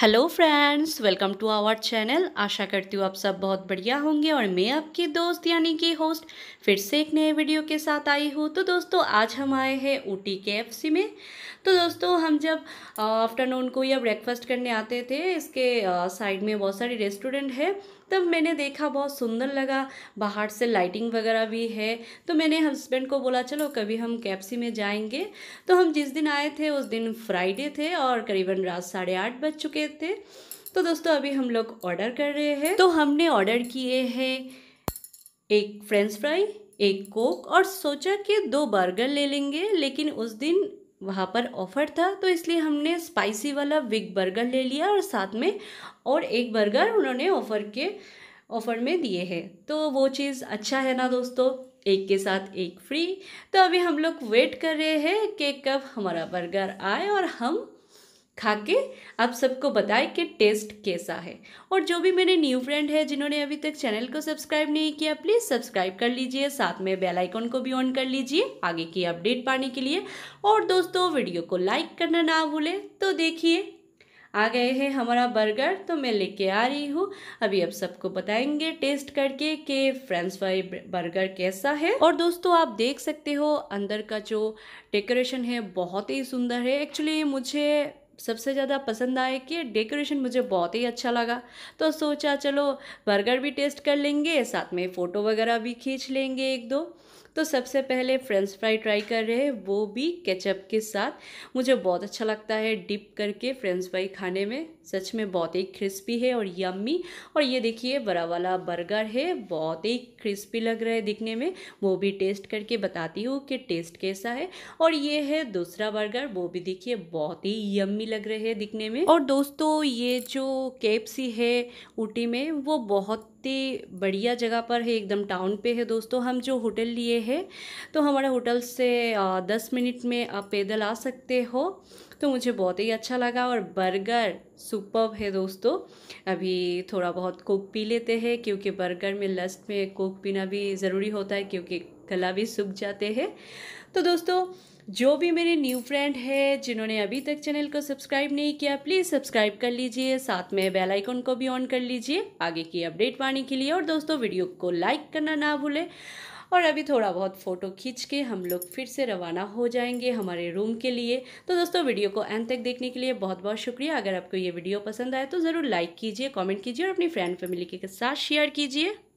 hello friends welcome to our channel आशा करती हूँ आप सब बहुत बढ़िया होंगे और मैं आपकी दोस्त यानी कि होस्ट फिर से एक नए वीडियो के साथ आई हूँ तो दोस्तों आज हम आए हैं ऊटी के एफ सी में तो दोस्तों हम जब आफ्टरनून को या ब्रेकफास्ट करने आते थे इसके साइड में बहुत सारी रेस्टोरेंट है तब मैंने देखा बहुत सुंदर लगा बाहर से लाइटिंग वगैरह भी है तो मैंने हस्बैंड को बोला चलो कभी हम कैप्सी में जाएंगे तो हम जिस दिन आए थे उस दिन फ्राइडे थे और करीबन रात साढ़े आठ बज चुके थे तो दोस्तों अभी हम लोग ऑर्डर कर रहे हैं तो हमने ऑर्डर किए हैं एक फ्रेंच फ्राई एक कोक और सोचा कि दो बर्गर ले लेंगे लेकिन उस दिन वहाँ पर ऑफ़र था तो इसलिए हमने स्पाइसी वाला विग बर्गर ले लिया और साथ में और एक बर्गर उन्होंने ऑफ़र के ऑफ़र में दिए हैं तो वो चीज़ अच्छा है ना दोस्तों एक के साथ एक फ्री तो अभी हम लोग वेट कर रहे हैं कि कब हमारा बर्गर आए और हम खा के आप सबको बताएं कि टेस्ट कैसा है और जो भी मेरे न्यू फ्रेंड है जिन्होंने अभी तक चैनल को सब्सक्राइब नहीं किया प्लीज़ सब्सक्राइब कर लीजिए साथ में बेल आइकन को भी ऑन कर लीजिए आगे की अपडेट पाने के लिए और दोस्तों वीडियो को लाइक करना ना भूलें तो देखिए आ गए हैं हमारा बर्गर तो मैं लेके आ रही हूँ अभी आप सबको बताएंगे टेस्ट करके कि फ्रेंच फ्राई बर्गर कैसा है और दोस्तों आप देख सकते हो अंदर का जो डेकोरेशन है बहुत ही सुंदर है एक्चुअली मुझे सबसे ज़्यादा पसंद आए कि डेकोरेशन मुझे बहुत ही अच्छा लगा तो सोचा चलो बर्गर भी टेस्ट कर लेंगे साथ में फ़ोटो वगैरह भी खींच लेंगे एक दो तो सबसे पहले फ्रेंच फ्राई ट्राई कर रहे हैं वो भी केचप के साथ मुझे बहुत अच्छा लगता है डिप करके फ्रेंच फ्राई खाने में सच में बहुत ही क्रिस्पी है और यम्मी और ये देखिए बड़ा वाला बर्गर है बहुत ही क्रिस्पी लग रहा है दिखने में वो भी टेस्ट करके बताती हूँ कि टेस्ट कैसा है और ये है दूसरा बर्गर वो भी देखिए बहुत ही यम्मी लग रहे हैं दिखने में और दोस्तों ये जो केप है ऊटी में वो बहुत इतने बढ़िया जगह पर है एकदम टाउन पे है दोस्तों हम जो होटल लिए हैं तो हमारे होटल से दस मिनट में आप पैदल आ सकते हो तो मुझे बहुत ही अच्छा लगा और बर्गर सुपर है दोस्तों अभी थोड़ा बहुत कोक पी लेते हैं क्योंकि बर्गर में लस्ट में कोक पीना भी ज़रूरी होता है क्योंकि गला भी सूख जाते हैं तो दोस्तों जो भी मेरे न्यू फ्रेंड है जिन्होंने अभी तक चैनल को सब्सक्राइब नहीं किया प्लीज़ सब्सक्राइब कर लीजिए साथ में बेल आइकन को भी ऑन कर लीजिए आगे की अपडेट पाने के लिए और दोस्तों वीडियो को लाइक करना ना भूलें और अभी थोड़ा बहुत फ़ोटो खींच के हम लोग फिर से रवाना हो जाएंगे हमारे रूम के लिए तो दोस्तों वीडियो को एंड तक देखने के लिए बहुत बहुत शुक्रिया अगर आपको ये वीडियो पसंद आए तो ज़रूर लाइक कीजिए कॉमेंट कीजिए और अपनी फ्रेंड फैमिली के साथ शेयर कीजिए